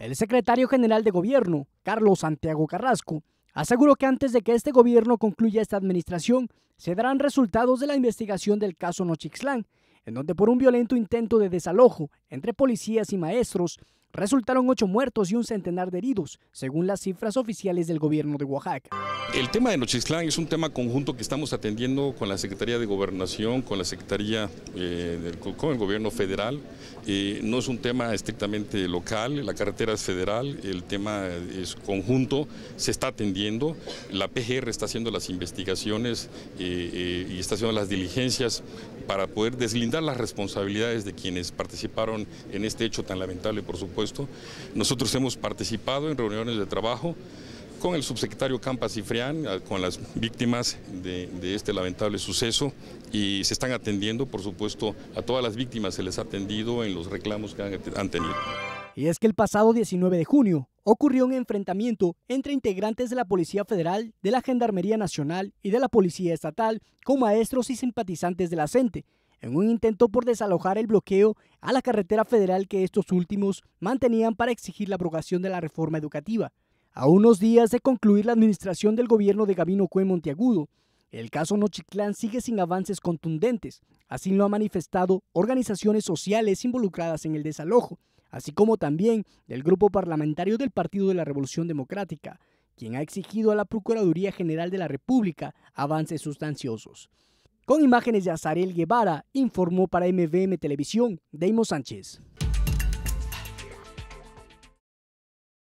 El secretario general de gobierno, Carlos Santiago Carrasco, aseguró que antes de que este gobierno concluya esta administración, se darán resultados de la investigación del caso Nochixtlán, en donde por un violento intento de desalojo entre policías y maestros, resultaron ocho muertos y un centenar de heridos, según las cifras oficiales del gobierno de Oaxaca. El tema de Nochislán es un tema conjunto que estamos atendiendo con la Secretaría de Gobernación, con la Secretaría, eh, del, el gobierno federal. Eh, no es un tema estrictamente local, la carretera es federal, el tema es conjunto, se está atendiendo. La PGR está haciendo las investigaciones eh, y está haciendo las diligencias para poder deslindar las responsabilidades de quienes participaron en este hecho tan lamentable, por supuesto. Nosotros hemos participado en reuniones de trabajo con el subsecretario Campa Cifrián, con las víctimas de, este lamentable suceso y se están atendiendo, por supuesto, a todas las víctimas se les ha atendido en los reclamos que han, tenido. Y es que el pasado 19 de junio ocurrió un enfrentamiento entre integrantes de la Policía Federal, de la Gendarmería Nacional y de la Policía Estatal con maestros y simpatizantes de la CENTE, en un intento por desalojar el bloqueo a la carretera federal que estos últimos mantenían para exigir la abrogación de la reforma educativa. A unos días de concluir la administración del gobierno de Gabino Cuen Monteagudo, el caso Nochiclán sigue sin avances contundentes, así lo han manifestado organizaciones sociales involucradas en el desalojo, así como también del grupo parlamentario del Partido de la Revolución Democrática, quien ha exigido a la Procuraduría General de la República avances sustanciosos. Con imágenes de Azarel Guevara, informó para MVM Televisión, Deimo Sánchez.